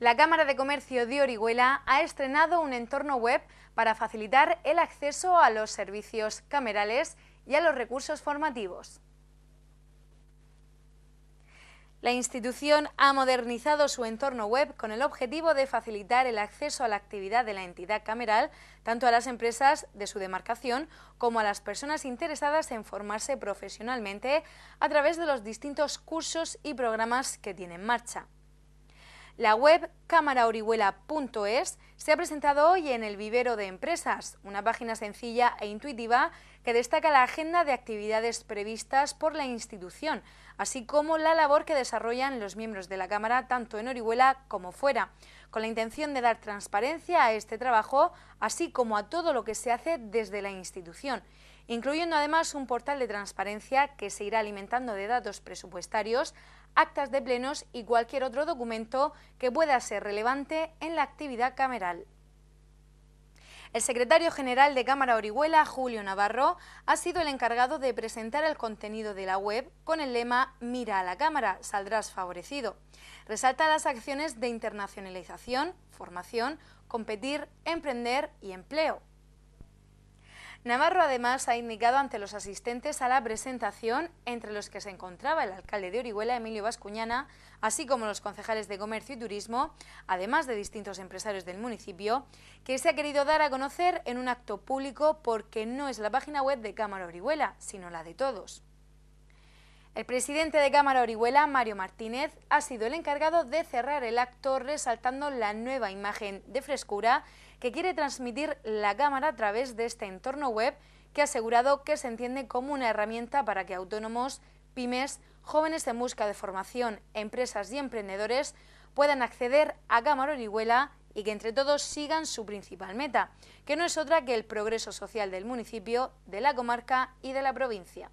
La Cámara de Comercio de Orihuela ha estrenado un entorno web para facilitar el acceso a los servicios camerales y a los recursos formativos. La institución ha modernizado su entorno web con el objetivo de facilitar el acceso a la actividad de la entidad cameral, tanto a las empresas de su demarcación como a las personas interesadas en formarse profesionalmente a través de los distintos cursos y programas que tiene en marcha la web cámaraorihuela.es se ha presentado hoy en el Vivero de Empresas, una página sencilla e intuitiva que destaca la agenda de actividades previstas por la institución, así como la labor que desarrollan los miembros de la Cámara tanto en Orihuela como fuera, con la intención de dar transparencia a este trabajo, así como a todo lo que se hace desde la institución incluyendo además un portal de transparencia que se irá alimentando de datos presupuestarios, actas de plenos y cualquier otro documento que pueda ser relevante en la actividad cámara. El secretario general de Cámara Orihuela, Julio Navarro, ha sido el encargado de presentar el contenido de la web con el lema Mira a la Cámara, saldrás favorecido. Resalta las acciones de internacionalización, formación, competir, emprender y empleo. Navarro además ha indicado ante los asistentes a la presentación, entre los que se encontraba el alcalde de Orihuela, Emilio Vascuñana, así como los concejales de Comercio y Turismo, además de distintos empresarios del municipio, que se ha querido dar a conocer en un acto público porque no es la página web de Cámara Orihuela, sino la de todos. El presidente de Cámara Orihuela, Mario Martínez, ha sido el encargado de cerrar el acto resaltando la nueva imagen de frescura que quiere transmitir la Cámara a través de este entorno web que ha asegurado que se entiende como una herramienta para que autónomos, pymes, jóvenes en busca de formación, empresas y emprendedores puedan acceder a Cámara Orihuela y que entre todos sigan su principal meta, que no es otra que el progreso social del municipio, de la comarca y de la provincia.